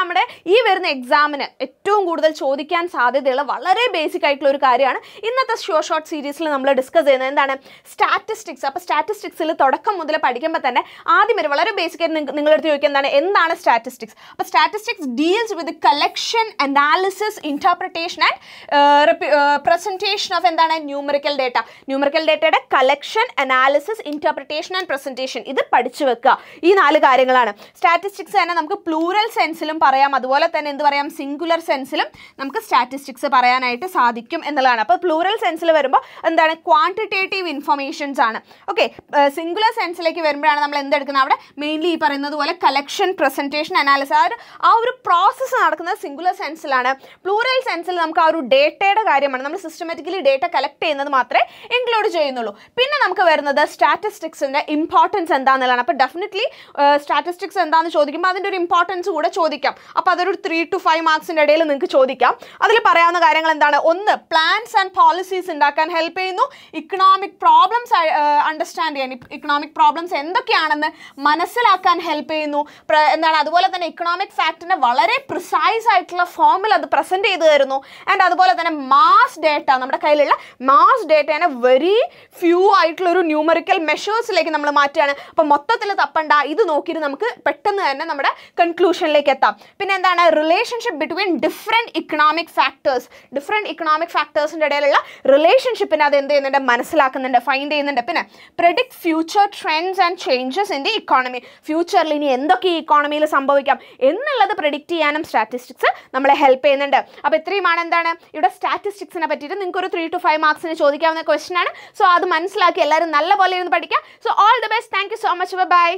നമ്മുടെ ഈ വരുന്ന എക്സാമിന് ഏറ്റവും കൂടുതൽ ചോദിക്കാൻ സാധ്യതയുള്ള വളരെ ബേസിക് ആയിട്ടുള്ള ഒരു കാര്യമാണ് ഇന്നത്തെ ഷോ ഷോർട്ട് സീരീസിൽ നമ്മൾ ഡിസ്കസ് ചെയ്യുന്നത് എന്താണ് സ്റ്റാറ്റിസ്റ്റിക്സ് അപ്പോൾ സ്റ്റാറ്റിസ്റ്റിക്സിൽ തുടക്കം മുതൽ പഠിക്കുമ്പോൾ തന്നെ ആദ്യം ഒരു വളരെ ബേസിക് ആയിട്ട് നിങ്ങളെടുത്ത് ചോദിക്കുക എന്താണ് എന്താണ് സ്റ്റാറ്റിസ്റ്റിക്സ് അപ്പോൾ statistics deals with collection analysis interpretation and presentation of എന്താണ് ന്യൂമറിക്കൽ ഡേറ്റ ന്യൂമറിക്കൽ ഡേറ്റയുടെ collection analysis interpretation and presentation ഇത് പഠിച്ചു വെക്കുക ഈ നാല് കാര്യങ്ങളാണ് സ്റ്റാറ്റിസ്റ്റിക്സ് തന്നെ നമുക്ക് പ്ലൂറൽ സെൻസിലും പറയാം അതുപോലെ തന്നെ എന്ത് പറയാം സിംഗുലർ സെൻസിലും നമുക്ക് സ്റ്റാറ്റിസ്റ്റിക്സ് പറയാനായിട്ട് സാധിക്കും എന്നുള്ളതാണ് അപ്പോൾ പ്ലൂറൽ സെൻസിൽ വരുമ്പോൾ എന്താണ് ക്വാണ്ടിറ്റേറ്റീവ് ഇൻഫർമേഷൻസ് ആണ് ഓക്കെ സിംഗുലർ സെൻസിലേക്ക് വരുമ്പോഴാണ് നമ്മൾ എന്തെടുക്കുന്നത് അവിടെ മെയിൻലി ഈ പറയുന്നത് പോലെ കളക്ഷൻ പ്രസൻറ്റേഷൻ അനാലിസിസ് ആ ഒരു ആ ഒരു പ്രോസസ്സ് നടക്കുന്നത് സിംഗുലർ സെൻസിലാണ് പ്ലൂറൽ സെൻസിൽ നമുക്ക് ആ ഒരു ഡേറ്റയുടെ കാര്യമാണ് നമ്മൾ സിസ്റ്റമാറ്റിക്കലി ഡേറ്റ കളക്ട് ചെയ്യുന്നത് മാത്രമേ ഇൻക്ലൂഡ് ചെയ്യുന്നുള്ളൂ പിന്നെ നമുക്ക് വരുന്നത് സ്റ്റാറ്റിസ്റ്റിക്സിൻ്റെ ഇമ്പോർട്ടൻസ് എന്താണെന്നുള്ളതാണ് അപ്പോൾ ഡെഫിനറ്റ്ലി സ്റ്റാറ്റിസ്റ്റിക്സ് എന്താണെന്ന് ചോദിക്കുമ്പോൾ അതിൻ്റെ ഒരു ഇമ്പോർട്ടൻസ് കൂടെ ചോദിക്കാം അപ്പോൾ അതൊരു ത്രീ ടു ഫൈവ് മാർക്സിൻ്റെ ഇടയിൽ നിങ്ങൾക്ക് ചോദിക്കാം അതിൽ പറയാവുന്ന കാര്യങ്ങൾ എന്താണ് ഒന്ന് പ്ലാൻസ് ആൻഡ് പോളിസീസ് ഉണ്ടാക്കാൻ ഹെൽപ്പ് ചെയ്യുന്നു ഇക്കണോമിക് പ്രോബ്ലംസ് അണ്ടർസ്റ്റാൻഡ് ചെയ്യാൻ ഇക്കണോമിക് പ്രോബ്ലംസ് എന്തൊക്കെയാണെന്ന് മനസ്സിലാക്കാൻ ഹെൽപ്പ് ചെയ്യുന്നു എന്താണ് അതുപോലെ തന്നെ ഇക്കണോമിക് ഫാക്ടിനെ വളരെ പ്രിസൈസ് ആയിട്ടുള്ള ഫോമിൽ അത് പ്രസൻറ്റ് ചെയ്തു തരുന്നു ആൻഡ് അതുപോലെ തന്നെ മാസ് ഡേറ്റ നമ്മുടെ കയ്യിലുള്ള മാസ് ഡേറ്റേനെ വെരി ഫ്യൂ ആയിട്ടുള്ള ഒരു ന്യൂമറിക്കൽ മെഷേഴ്സിലേക്ക് നമ്മൾ മാറ്റുകയാണ് അപ്പോൾ മൊത്തത്തിൽ തപ്പണ്ട ഇത് നോക്കിയിട്ട് നമുക്ക് പെട്ടെന്ന് തന്നെ നമ്മുടെ കൺക്ലൂഷനിലേക്ക് എത്താം പിന്നെ എന്താണ് relationship between different economic factors different economic ഫാക്ടേഴ്സിൻ്റെ ഇടയിലുള്ള റിലേഷൻഷിപ്പിനെ അത് എന്ത് ചെയ്യുന്നുണ്ട് മനസ്സിലാക്കുന്നുണ്ട് ഫൈൻഡ് ചെയ്യുന്നുണ്ട് പിന്നെ predict future trends and changes in the economy ഫ്യൂച്ചറിൽ ഇനി എന്തൊക്കെ ഈ ഇക്കോണമിയിൽ സംഭവിക്കാം എന്നുള്ളത് പ്രെഡിക്റ്റ് ചെയ്യാനും സ്റ്റാറ്റിസ്റ്റിക്സ് നമ്മളെ ഹെൽപ്പ് ചെയ്യുന്നുണ്ട് അപ്പോൾ ഇത്രയുമാണ് എന്താണ് ഇവിടെ സ്റ്റാറ്റിസ്റ്റിക്സിനെ പറ്റിയിട്ട് നിങ്ങൾക്ക് ഒരു ത്രീ ടു ഫൈവ് മാർക്സിന് ചോദിക്കാവുന്ന ക്വസ്റ്റൻ ആണ് സോ അത് മനസ്സിലാക്കി എല്ലാവരും നല്ല പോലെ ഇരുന്ന് പഠിക്കാം so all the best thank you so much by